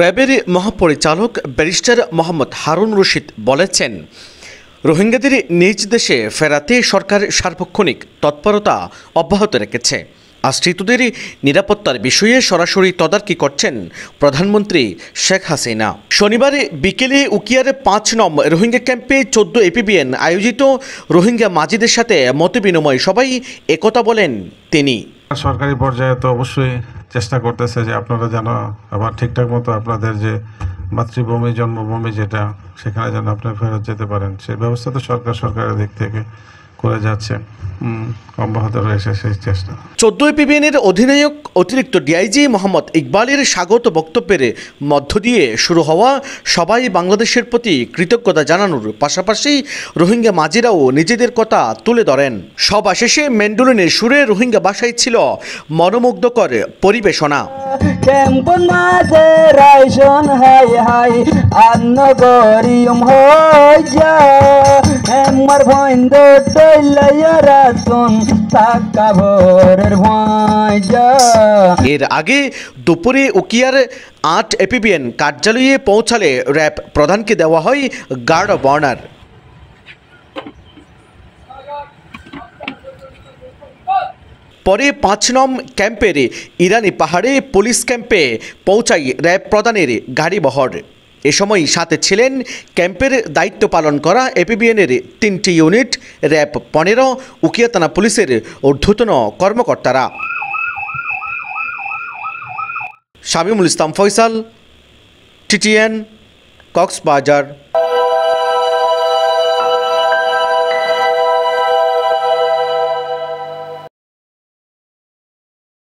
র্যাবের মহাপরিচালক ব্যারিস্টার মোহাম্মদ হারুন রশিদ বলেছেন রোহিঙ্গাদের নিজ দেশে ফেরাতে সরকার সার্বক্ষণিক তৎপরতা অব্যাহত রেখেছে আশ্রিতদের নিরাপত্তার বিষয়ে সরাসরি তদারকি করছেন প্রধানমন্ত্রী শেখ হাসিনা শনিবার বিকেলে উকিয়ার পাঁচ নম রোহিঙ্গা ক্যাম্পে চোদ্দ এপিবিএন আয়োজিত রোহিঙ্গা মাজিদের সাথে মতবিনিময় সবাই একতা বলেন তিনি সরকারি পর্যায়ে তো অবশ্যই চেষ্টা করতেছে যে আপনারা যেন আবার ঠিকঠাক মতো আপনাদের যে মাতৃভূমি জন্মভূমি যেটা সেখানে যেন আপনি ফেরত যেতে পারেন সে ব্যবস্থা তো সরকার সরকারের দিক থেকে করে যাচ্ছে অব্যাহত রয়েছে সেই চেষ্টা চোদ্দই পিবিএনের অধিনায়ক অতিরিক্ত ডিআইজি মোহাম্মদ ইকবালের স্বাগত বক্তব্যের মধ্য দিয়ে শুরু হওয়া সবাই বাংলাদেশের প্রতি কৃতজ্ঞতা জানানোর পাশাপাশি রোহিঙ্গা মাঝিরাও নিজেদের কথা তুলে ধরেন সব শেষে মেন্ডুলিনের সুরে রোহিঙ্গা বাসায় ছিল মনোমুগ্ধকর পরিবেশনা kempun maseraision hai hai gori anno gorium hoja emmar bhoindo er takaborer ja এর আগে দুপুরে উকিয়ার আট এপিবিএন কার্যালয়ে পৌঁছালে র্যাব প্রধানকে দেওয়া হয় গার্ড অব অনার পরে পাঁচ নম ক্যাম্পের ইরানি পাহাড়ে পুলিশ ক্যাম্পে পৌঁছায় র্যাব প্রদানের গাড়িবহর এ সময় সাথে ছিলেন ক্যাম্পের দায়িত্ব পালন করা এপিবিএনের তিনটি ইউনিট র্যাব পনেরো উকিয়াতানা পুলিশের ঊর্ধ্বতন কর্মকর্তারা শামিমুল ইসলাম ফয়সাল টিটিএন কক্সবাজার